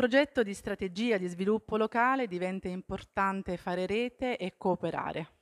progetto di strategia di sviluppo locale diventa importante fare rete e cooperare?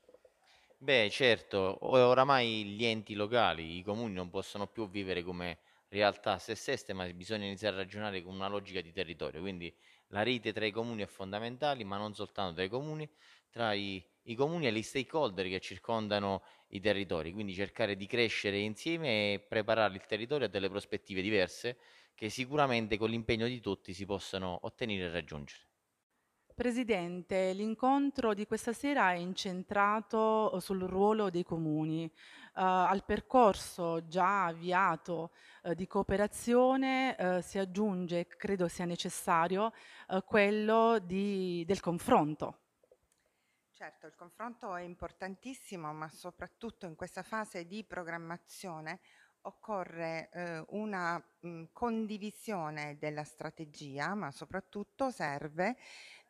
Beh, certo, oramai gli enti locali, i comuni non possono più vivere come realtà a sé stesse, ma bisogna iniziare a ragionare con una logica di territorio. Quindi la rete tra i comuni è fondamentale, ma non soltanto tra i comuni, tra i, i comuni e gli stakeholder che circondano i territori. Quindi cercare di crescere insieme e preparare il territorio a delle prospettive diverse che sicuramente con l'impegno di tutti si possono ottenere e raggiungere. Presidente, l'incontro di questa sera è incentrato eh, sul ruolo dei comuni, eh, al percorso già avviato eh, di cooperazione eh, si aggiunge, credo sia necessario, eh, quello di, del confronto. Certo, il confronto è importantissimo, ma soprattutto in questa fase di programmazione occorre eh, una mh, mm, condivisione della strategia, ma soprattutto serve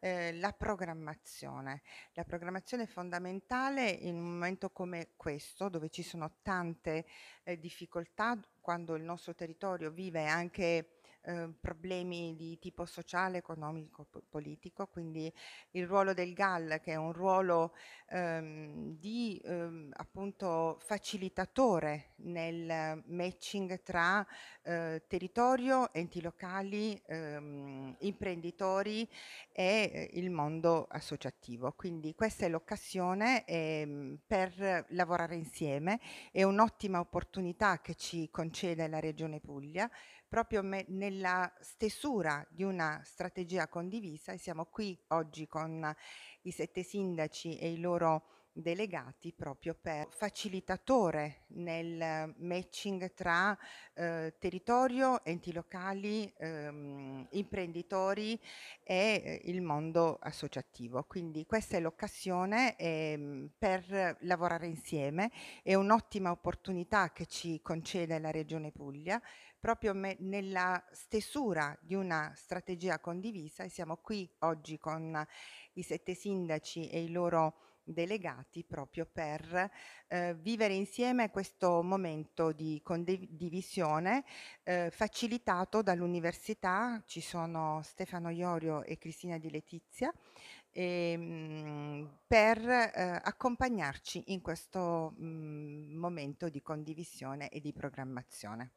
eh, la programmazione. La programmazione è fondamentale in un momento come questo, dove ci sono tante eh, difficoltà, quando il nostro territorio vive anche Ehm, problemi di tipo sociale, economico, po- politico, quindi il ruolo del GAL che è un ruolo ehm, di ehm, appunto facilitatore nel matching tra eh, territorio, enti locali, ehm, imprenditori e eh, il mondo associativo. Quindi questa è l'occasione ehm, per lavorare insieme, è un'ottima opportunità che ci concede la Regione Puglia proprio me- nella stesura di una strategia condivisa e siamo qui oggi con i sette sindaci e i loro delegati proprio per facilitatore nel matching tra eh, territorio, enti locali, ehm, imprenditori e eh, il mondo associativo. Quindi questa è l'occasione ehm, per lavorare insieme, è un'ottima opportunità che ci concede la Regione Puglia proprio nella stesura di una strategia condivisa e siamo qui oggi con i sette sindaci e i loro delegati proprio per eh, vivere insieme questo momento di condivisione eh, facilitato dall'università. Ci sono Stefano Iorio e Cristina Di Letizia e, ehm, mh, per eh, accompagnarci in questo mh, mm, momento di condivisione e di programmazione.